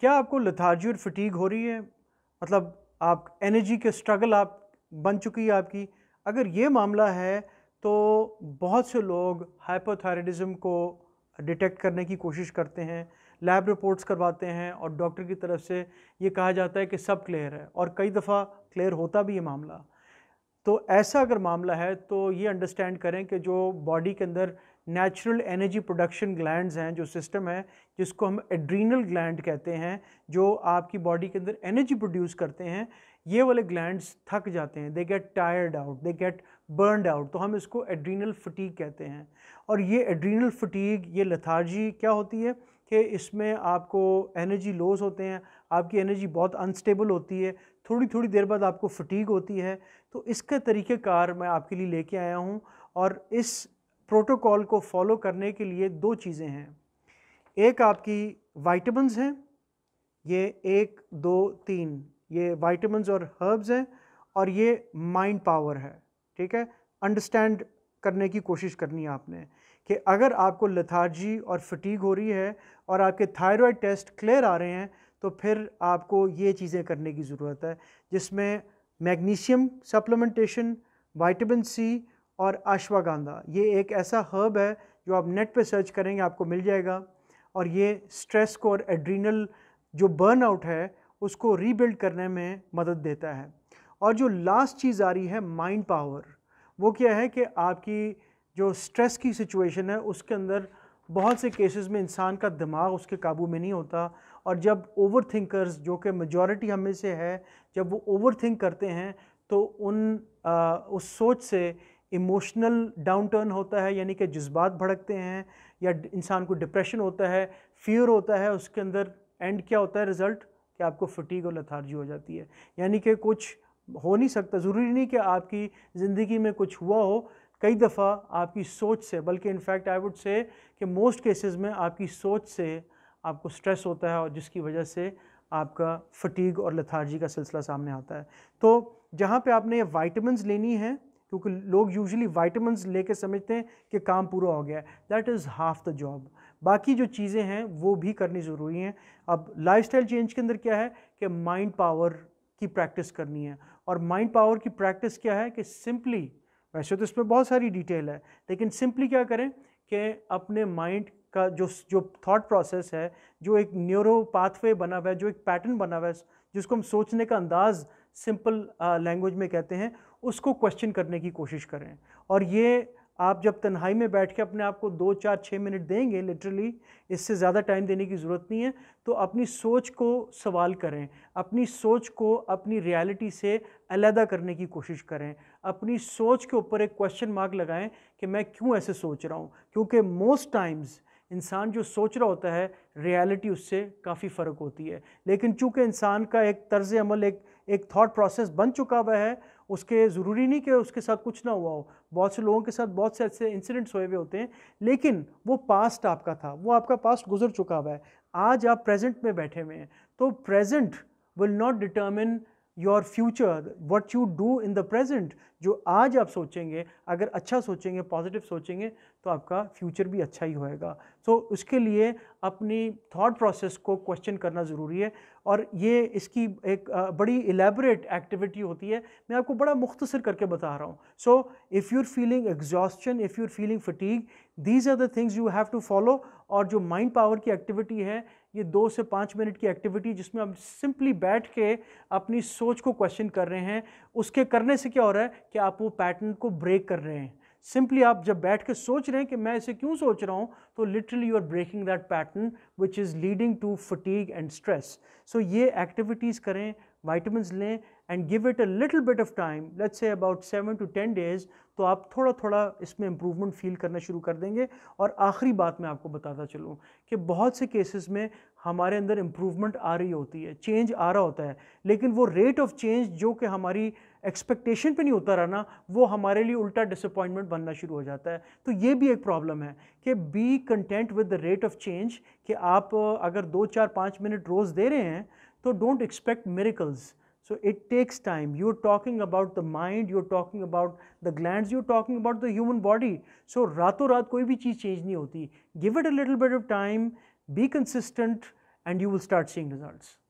क्या आपको लथार्जी और फटीक हो रही है मतलब आप एनर्जी के स्ट्रगल आप बन चुकी है आपकी अगर ये मामला है तो बहुत से लोग हाइपोथायरॉयडिज्म को डिटेक्ट करने की कोशिश करते हैं लैब रिपोर्ट्स करवाते हैं और डॉक्टर की तरफ से ये कहा जाता है कि सब क्लियर है और कई दफ़ा क्लियर होता भी ये मामला तो ऐसा अगर मामला है तो ये अंडरस्टैंड करें कि जो बॉडी के अंदर नेचुरल एनर्जी प्रोडक्शन ग्लैंड्स हैं जो सिस्टम है जिसको हम एड्रीनल ग्लैंड कहते हैं जो आपकी बॉडी के अंदर एनर्जी प्रोड्यूस करते हैं ये वाले ग्लैंड्स थक जाते हैं they get tired out they get burned out तो हम इसको एड्रीनल फटीक कहते हैं और ये एड्रीनल फटीक ये लथार्जी क्या होती है कि इसमें आपको एनर्जी लॉस होते हैं आपकी एनर्जी बहुत अनस्टेबल होती है थोड़ी थोड़ी देर बाद आपको फटीक होती है तो इसका तरीक़ेकार मैं आपके लिए लेके आया हूँ और इस प्रोटोकॉल को फॉलो करने के लिए दो चीज़ें हैं एक आपकी वाइटमिन हैं ये एक दो तीन ये वाइटमिन और हर्ब्स हैं और ये माइंड पावर है ठीक है अंडरस्टैंड करने की कोशिश करनी है आपने कि अगर आपको लथार्जी और फटीग हो रही है और आपके थायराइड टेस्ट क्लियर आ रहे हैं तो फिर आपको ये चीज़ें करने की ज़रूरत है जिसमें मैग्नीशियम सप्लीमेंटेशन वाइटमिन सी और आश्वागांधा ये एक ऐसा हर्ब है जो आप नेट पे सर्च करेंगे आपको मिल जाएगा और ये स्ट्रेस को और एड्रीनल जो बर्नआउट है उसको रीबिल्ड करने में मदद देता है और जो लास्ट चीज़ आ रही है माइंड पावर वो क्या है कि आपकी जो स्ट्रेस की सिचुएशन है उसके अंदर बहुत से केसेस में इंसान का दिमाग उसके काबू में नहीं होता और जब ओवर थिंकर्स जो कि मेजॉरिटी हमें से है जब वो ओवर थिंक करते हैं तो उन आ, उस सोच से इमोशनल डाउन टर्न होता है यानी कि जज्बात भड़कते हैं या इंसान को डिप्रेशन होता है फियर होता है उसके अंदर एंड क्या होता है रिज़ल्ट कि आपको फटीक और लथार्जी हो जाती है यानी कि कुछ हो नहीं सकता ज़रूरी नहीं कि आपकी ज़िंदगी में कुछ हुआ हो कई दफ़ा आपकी सोच से बल्कि इनफैक्ट आई वुड से कि मोस्ट केसेस में आपकी सोच से आपको स्ट्रेस होता है और जिसकी वजह से आपका फटीक और लथार्जी का सिलसिला सामने आता है तो जहाँ पे आपने ये वाइटमिनस लेनी है क्योंकि लोग यूजली वाइटमिन लेके समझते हैं कि काम पूरा हो गया है that is half the job बाकी जो चीज़ें हैं वो भी करनी ज़रूरी हैं अब लाइफस्टाइल चेंज के अंदर क्या है कि माइंड पावर की प्रैक्टिस करनी है और माइंड पावर की प्रैक्टिस क्या है कि सिंपली वैसे तो इसमें बहुत सारी डिटेल है लेकिन सिंपली क्या करें कि अपने माइंड का जो जो थॉट प्रोसेस है जो एक न्यूरो पाथवे बना हुआ है जो एक पैटर्न बना हुआ है जिसको हम सोचने का अंदाज़ सिंपल लैंग्वेज में कहते हैं उसको क्वेश्चन करने की कोशिश करें और ये आप जब तन्हाई में बैठ के अपने आप को दो चार छः मिनट देंगे लिटरली इससे ज़्यादा टाइम देने की ज़रूरत नहीं है तो अपनी सोच को सवाल करें अपनी सोच को अपनी रियलिटी से अलहदा करने की कोशिश करें अपनी सोच के ऊपर एक क्वेश्चन मार्क लगाएं कि मैं क्यों ऐसे सोच रहा हूँ क्योंकि मोस्ट टाइम्स इंसान जो सोच रहा होता है रियलिटी उससे काफ़ी फ़र्क होती है लेकिन चूँकि इंसान का एक तर्ज अमल एक एक थाट प्रोसेस बन चुका हुआ है उसके ज़रूरी नहीं कि उसके साथ कुछ ना हुआ हो बहुत से लोगों के साथ बहुत से ऐसे इंसिडेंट्स हुए हुए होते हैं लेकिन वो पास्ट आपका था वो आपका पास्ट गुजर चुका हुआ है आज आप प्रेजेंट में बैठे हुए हैं तो present will not determine your future what you do in the present जो आज आप सोचेंगे अगर अच्छा सोचेंगे पॉजिटिव सोचेंगे तो आपका फ्यूचर भी अच्छा ही होएगा सो so, उसके लिए अपनी थॉट प्रोसेस को क्वेश्चन करना ज़रूरी है और ये इसकी एक बड़ी एलेबरेट एक्टिविटी होती है मैं आपको बड़ा मुख्तसर करके बता रहा हूँ so if you're feeling exhausted if are feeling fatigue these are the things you have to follow और जो माइंड पावर की एक्टिविटी है ये दो से पाँच मिनट की एक्टिविटी जिसमें आप सिंपली बैठ के अपनी सोच को क्वेश्चन कर रहे हैं उसके करने से क्या हो रहा है कि आप वो पैटर्न को ब्रेक कर रहे हैं सिंपली आप जब बैठ के सोच रहे हैं कि मैं इसे क्यों सोच रहा हूँ तो literally you are breaking that pattern which is leading to fatigue and stress so ये एक्टिविटीज़ करें वाइटमिनस लें and give it a little bit of time let's say about seven to ten days तो आप थोड़ा थोड़ा इसमें improvement feel करना शुरू कर देंगे और आखिरी बात मैं आपको बताता चलूँ कि बहुत से केसेस में हमारे अंदर इम्प्रूवमेंट आ रही होती है चेंज आ रहा होता है लेकिन वो रेट ऑफ चेंज जो कि हमारी एक्सपेक्टेशन पे नहीं होता रहना वो हमारे लिए उल्टा डिसअपॉइंटमेंट बनना शुरू हो जाता है तो ये भी एक प्रॉब्लम है कि be content with the rate of change कि आप अगर दो चार पाँच मिनट रोज़ दे रहे हैं So don't expect miracles. So it takes time. You're talking about the mind, you're talking about the glands, you're talking about the human body. So rato rat, कोई भी चीज़ change नहीं होती. Give it a little bit of time, be consistent and you will start seeing results.